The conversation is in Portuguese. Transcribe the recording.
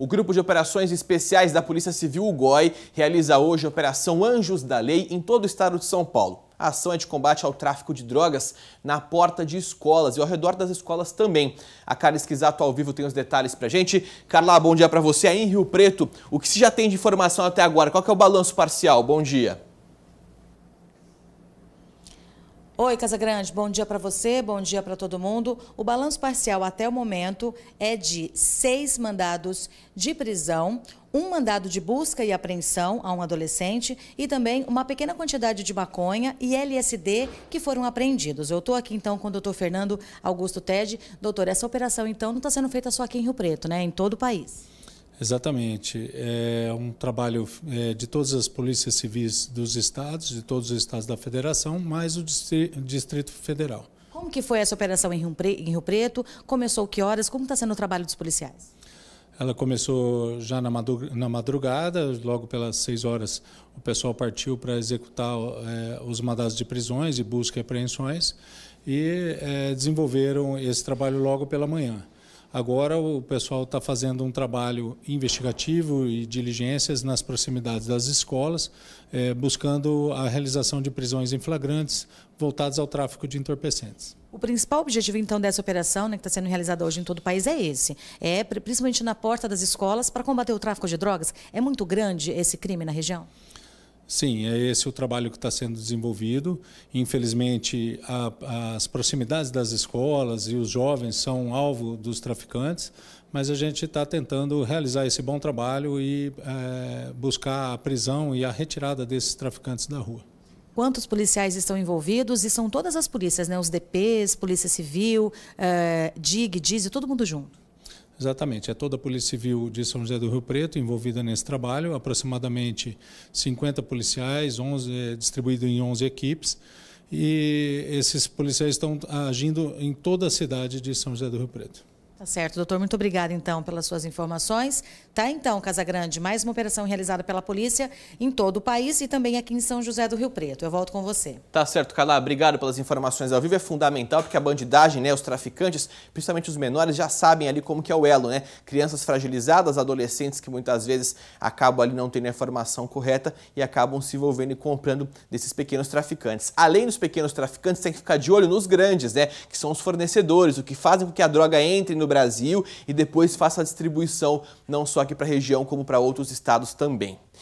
O Grupo de Operações Especiais da Polícia Civil, o GOI, realiza hoje a Operação Anjos da Lei em todo o estado de São Paulo. A ação é de combate ao tráfico de drogas na porta de escolas e ao redor das escolas também. A Carla Esquisato ao vivo tem os detalhes pra gente. Carla, bom dia para você aí em Rio Preto. O que se já tem de informação até agora? Qual é o balanço parcial? Bom dia. Oi, Casa Grande, bom dia para você, bom dia para todo mundo. O balanço parcial até o momento é de seis mandados de prisão, um mandado de busca e apreensão a um adolescente e também uma pequena quantidade de maconha e LSD que foram apreendidos. Eu estou aqui então com o doutor Fernando Augusto Ted. Doutor, essa operação então não está sendo feita só aqui em Rio Preto, né? Em todo o país. Exatamente. É um trabalho é, de todas as polícias civis dos estados, de todos os estados da federação, mais o Distrito Federal. Como que foi essa operação em Rio Preto? Começou que horas? Como está sendo o trabalho dos policiais? Ela começou já na madrugada, logo pelas 6 horas o pessoal partiu para executar é, os mandados de prisões e busca e apreensões e é, desenvolveram esse trabalho logo pela manhã. Agora o pessoal está fazendo um trabalho investigativo e diligências nas proximidades das escolas, eh, buscando a realização de prisões em flagrantes voltadas ao tráfico de entorpecentes. O principal objetivo, então, dessa operação, né, que está sendo realizada hoje em todo o país, é esse. É principalmente na porta das escolas para combater o tráfico de drogas. É muito grande esse crime na região? Sim, é esse o trabalho que está sendo desenvolvido. Infelizmente, a, as proximidades das escolas e os jovens são alvo dos traficantes, mas a gente está tentando realizar esse bom trabalho e é, buscar a prisão e a retirada desses traficantes da rua. Quantos policiais estão envolvidos? E são todas as polícias, né? Os DPs, Polícia Civil, é, DIG, DIZ, todo mundo junto. Exatamente, é toda a Polícia Civil de São José do Rio Preto envolvida nesse trabalho, aproximadamente 50 policiais, 11, é, distribuído em 11 equipes, e esses policiais estão agindo em toda a cidade de São José do Rio Preto. Tá certo, doutor. Muito obrigada, então, pelas suas informações. Tá, então, Casagrande, mais uma operação realizada pela polícia em todo o país e também aqui em São José do Rio Preto. Eu volto com você. Tá certo, Calá. Obrigado pelas informações ao vivo. É fundamental porque a bandidagem, né, os traficantes, principalmente os menores, já sabem ali como que é o elo, né? Crianças fragilizadas, adolescentes que muitas vezes acabam ali não tendo a informação correta e acabam se envolvendo e comprando desses pequenos traficantes. Além dos pequenos traficantes, tem que ficar de olho nos grandes, né? Que são os fornecedores, o que fazem com que a droga entre no Brasil e depois faça a distribuição não só aqui para a região, como para outros estados também.